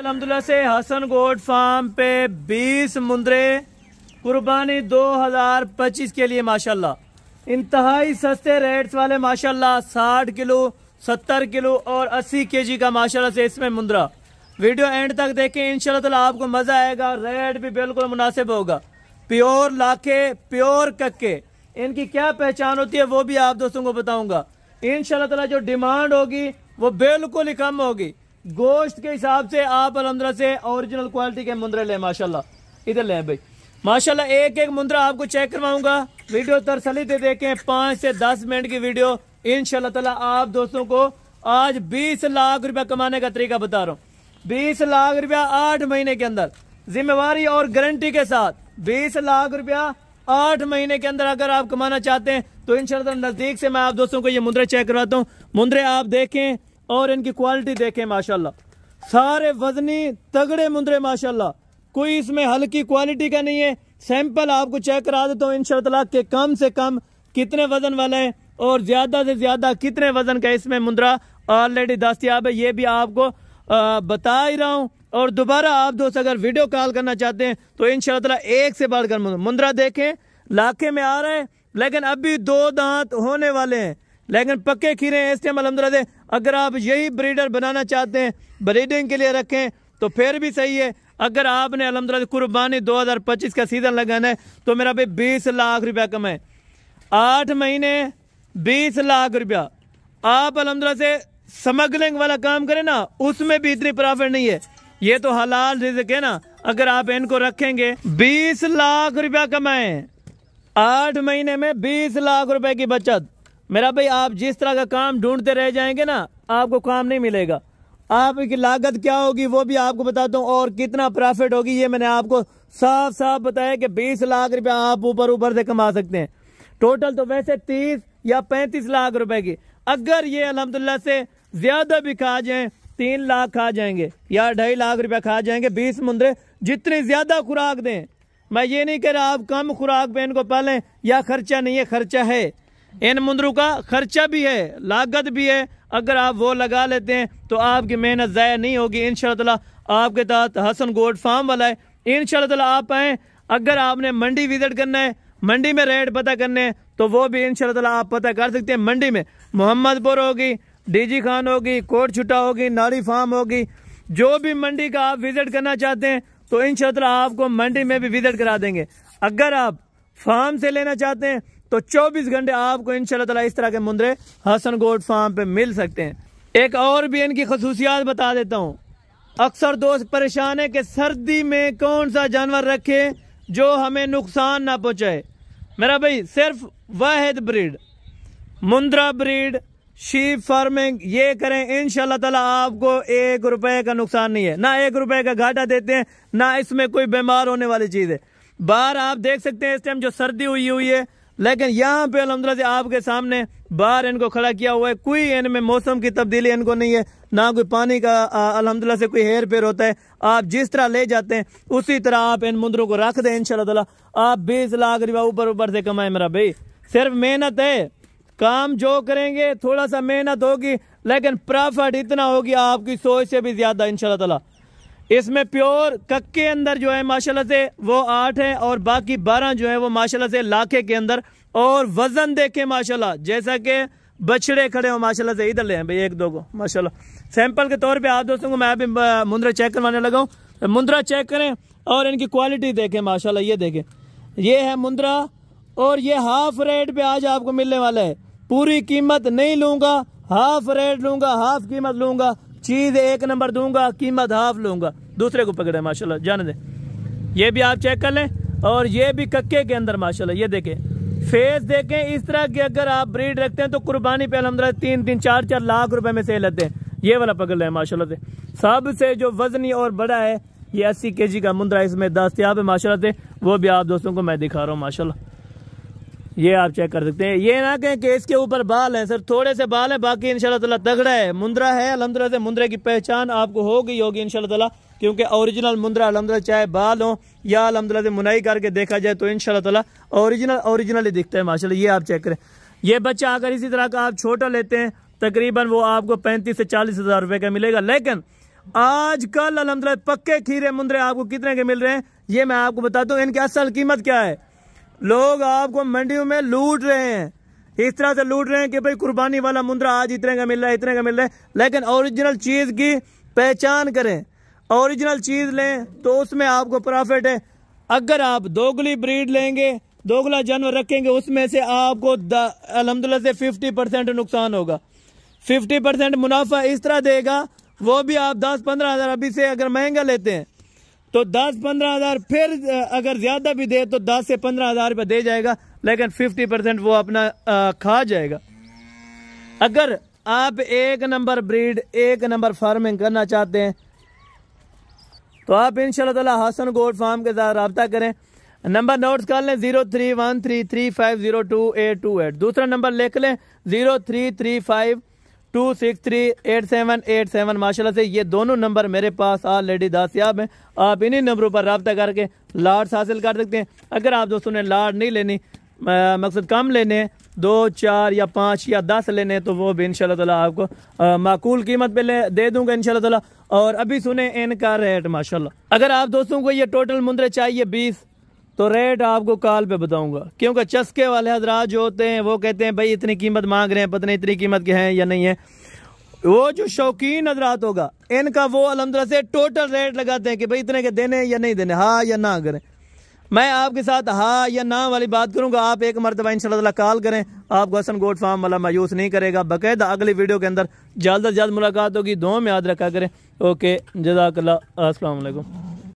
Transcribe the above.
अलहमदिल्ला से हसन गोड फार्म पे 20 मुंदरे कुर्बानी 2025 के लिए माशाल्लाह इंतहाई सस्ते रेट्स वाले माशाल्लाह 60 किलो 70 किलो और 80 केजी का माशाल्लाह से इसमें मुंदरा वीडियो एंड तक देखें इनशाला तो आपको मज़ा आएगा रेट भी बिल्कुल मुनासिब होगा प्योर लाखे प्योर कक्के इनकी क्या पहचान होती है वो भी आप दोस्तों को बताऊंगा इनशाला जो डिमांड होगी वो बिल्कुल ही कम होगी गोश्त के हिसाब से आप अलहमदरा से ओरिजिनल क्वालिटी के मुंद्रे लें माशाला इधर लें भाई माशाला एक एक मुंद्रा आपको चेक करवाऊंगा वीडियो तरसली दे देखें पाँच से दस मिनट की वीडियो इन ताला आप दोस्तों को आज बीस लाख रुपया कमाने का तरीका बता रहा हूँ बीस लाख रुपया आठ महीने के अंदर जिम्मेवारी और गारंटी के साथ बीस लाख रुपया आठ महीने के अंदर अगर आप कमाना चाहते हैं तो इन नज़दीक से मैं आप दोस्तों को ये मुंद्रे चेक करवाता हूँ मुंद्रे आप देखें और इनकी क्वालिटी देखें माशाल्लाह सारे वजनी तगड़े मुंदरे माशाल्लाह कोई इसमें हल्की क्वालिटी का नहीं है सैंपल आपको चेक करा देता हूँ इन के कम से कम कितने वजन वाला है और ज्यादा से ज्यादा कितने वजन का इसमें मुंदरा ऑलरेडी दस्तियाब है ये भी आपको बता ही रहा हूँ और दोबारा आप दोस्त अगर वीडियो कॉल करना चाहते हैं तो इन एक से बढ़कर मुंदरा देखें लाखे में आ रहे हैं लेकिन अभी दो दांत होने वाले हैं लेकिन पक्के खीरे हैं इस टाइम अलहमदुल्ला अगर आप यही ब्रीडर बनाना चाहते हैं ब्रीडिंग के लिए रखें तो फिर भी सही है अगर आपने अलहमदिल्ला कुर्बानी 2025 का सीज़न लगाना है तो मेरा भाई बीस लाख रुपया कमाए आठ महीने बीस लाख रुपया आप अलहमदिल्ला से स्मगलिंग वाला काम करें ना उसमें भी इतनी प्रॉफिट नहीं है ये तो हलाल रिजक है ना अगर आप इनको रखेंगे बीस लाख रुपया कमाएं आठ महीने में बीस लाख रुपए की बचत मेरा भाई आप जिस तरह का काम ढूंढते रह जाएंगे ना आपको काम नहीं मिलेगा आपकी लागत क्या होगी वो भी आपको बताता हूँ और कितना प्रॉफिट होगी ये मैंने आपको साफ साफ बताया कि बीस लाख रुपए आप ऊपर ऊपर से कमा सकते हैं टोटल तो वैसे तीस या 35 लाख रुपए की अगर ये अलहमदुल्ला से ज्यादा भी खा जाए तीन लाख खा जाएंगे या ढाई लाख रुपया खा जाएंगे बीस मुंद्रे जितनी ज्यादा खुराक दें मैं ये नहीं कह रहा आप कम खुराक पे इनको पालें या खर्चा नहीं है खर्चा है इन मुंदरों का खर्चा भी है लागत भी है अगर आप वो लगा लेते हैं तो आपकी मेहनत ज़ाया नहीं होगी इन तला आपके तहत हसन गोड फार्म वाला है इन आप आएँ अगर आपने मंडी विज़िट करना है मंडी में रेट पता करने हैं तो वो भी इन तला आप पता कर सकते हैं मंडी में मोहम्मदपुर होगी डीजी खान होगी कोट छुट्टा होगी नारी फार्म होगी जो भी मंडी का आप विज़िट करना चाहते हैं तो इन तला आपको मंडी में भी विज़िट करा देंगे अगर आप फार्म से लेना चाहते हैं तो 24 घंटे आपको इन इस तरह के मुंद्रे हसन गोट फार्म पे मिल सकते हैं एक और भी इनकी खसूसियात बता देता हूँ अक्सर दोस्त परेशान है कि सर्दी में कौन सा जानवर रखे जो हमें नुकसान ना पहुँचाए मेरा भाई सिर्फ वाहिद breed Mundra breed sheep farming ये करें इन तला आपको एक रुपए का नुकसान नहीं है ना एक रुपए का घाटा देते हैं ना इसमें कोई बीमार होने वाली चीज़ है बाहर आप देख सकते हैं इस टाइम जो सर्दी हुई हुई है लेकिन यहाँ पे अलहमदिल्ला से आपके सामने बाहर इनको खड़ा किया हुआ है कोई इनमें मौसम की तब्दीली इनको नहीं है ना कोई पानी का अलहमदुल्ला से कोई हेर फेर होता है आप जिस तरह ले जाते हैं उसी तरह आप इन मुंदरों को रख दें इनशाला आप बीस लाख रुपया ऊपर ऊपर से कमाए मेरा भाई सिर्फ मेहनत है काम जो करेंगे थोड़ा सा मेहनत होगी लेकिन प्रॉफिट इतना होगी आपकी सोच से भी ज़्यादा इनशाला इसमें प्योर कक के अंदर जो है माशाल्लाह से वो आठ है और बाकी बारह जो है वो माशाल्लाह से लाखे के अंदर और वजन देखे माशाल्लाह जैसा कि बछड़े खड़े हो माशाल्लाह से इधर ले भाई एक दो को माशाल्लाह सैंपल के तौर पे आप दोस्तों को मैं अभी मुंद्रा चेक करवाने लगा हूँ मुंद्रा चेक करें और इनकी क्वालिटी देखें माशाल्लाह ये देखें ये है मुंद्रा और ये हाफ रेट पे आज आपको मिलने वाला है पूरी कीमत नहीं लूंगा हाफ रेट लूंगा हाफ कीमत लूंगा चीज़ एक नंबर दूंगा कीमत हाफ लूंगा दूसरे को पकड़े माशाल्लाह जान दे ये भी आप चेक कर लें और ये भी कक्के के अंदर माशाल्लाह ये देखें फेस देखें इस तरह की अगर आप ब्रीड रखते हैं तो कुर्बानी पे अलहमद तीन तीन चार चार लाख रुपए में सेल लेते हैं ये वाला पकड़ लें माशा से सबसे जो वजनी और बड़ा है ये अस्सी के जी का मुंद्रा इसमें दस्तियाब है माशा से वो भी आप दोस्तों को मैं दिखा रहा हूँ माशाला ये आप चेक कर सकते हैं ये ना कहें कि इसके ऊपर बाल हैं सर थोड़े से बाल हैं बाकी इन ताला तगड़ा है मुंद्रा है अलहमदुल्ला से मुंद्रे की पहचान आपको हो गई होगी इन क्योंकि ओरिजिनल मुंद्रा अलहमदुल्ला चाहे बाल हो या अलहमदुल्ला से मुनाई करके देखा जाए तो इन ताला ओरिजिनल ओरिजिनल ही दिखता है माशा ये आप चेक करें ये बच्चा अगर इसी तरह का आप छोटा लेते हैं तकरीबन वो आपको पैंतीस से चालीस हज़ार रुपये का मिलेगा लेकिन आज कल अलहमदुल्ला पक्के खीरे मुंद्रे आपको कितने के मिल रहे हैं ये मैं आपको बता दूँ इनकी असल कीमत क्या है लोग आपको मंडियों में लूट रहे हैं इस तरह से लूट रहे हैं कि भाई कुर्बानी वाला मुंद्रा आज इतने का मिल रहा है इतने का मिल रहा है लेकिन ओरिजिनल चीज़ की पहचान करें ओरिजिनल चीज़ लें तो उसमें आपको प्रॉफिट है अगर आप दोगली ब्रीड लेंगे दोगला जानवर रखेंगे उसमें से आपको अलहमदिल्ला से फिफ्टी परसेंट नुकसान होगा फिफ्टी परसेंट मुनाफा इस तरह देगा वो भी आप दस पंद्रह हज़ार अभी से अगर महंगा लेते हैं तो दस पंद्रह हजार फिर अगर ज्यादा भी दे तो दस से पंद्रह हजार रुपये दे जाएगा लेकिन फिफ्टी परसेंट वो अपना खा जाएगा अगर आप एक नंबर ब्रीड एक नंबर फार्मिंग करना चाहते हैं तो आप इन तला हसन गोल्ड फार्म के साथ रबता करें नंबर नोट्स कर लें zero three one three three five zero two eight two eight दूसरा नंबर लिख लें zero three three five two six three eight seven eight seven माशा से ये दोनों नंबर मेरे पास ऑलरेडी दास्याब हैं आप इन्हीं नंबरों पर रबता करके लाड्स हासिल कर सकते हैं अगर आप दोस्तों ने लाड नहीं लेनी मकसद कम लेने दो चार या पाँच या दस लेने तो वो भी इन तला आपको माकूल कीमत पे ले दे दूंगा इन तला और अभी सुने इनका रेट माशाल्लाह अगर आप दोस्तों को ये टोटल मुंद्रे चाहिए बीस तो रेट आपको कॉल पे बताऊंगा क्योंकि चस्के वाले हजरात जो होते हैं वो कहते हैं भाई इतनी कीमत मांग रहे हैं पता नहीं इतनी कीमत के हैं या नहीं है वो जो शौकीन हजरात होगा इनका वो अलहमद से टोटल रेट लगाते हैं कि भाई इतने के देने या नहीं देने हाँ या ना करें मैं आपके साथ हाँ या ना वाली बात करूंगा आप एक मरतबा इन कॉल करें आपको हसन गोट फार्म वाला मायूस नहीं करेगा बाकायदा अगली वीडियो के अंदर जल्द अज जल्द मुलाकात होगी दो में याद रखा करें ओके जजाकल्ला असलम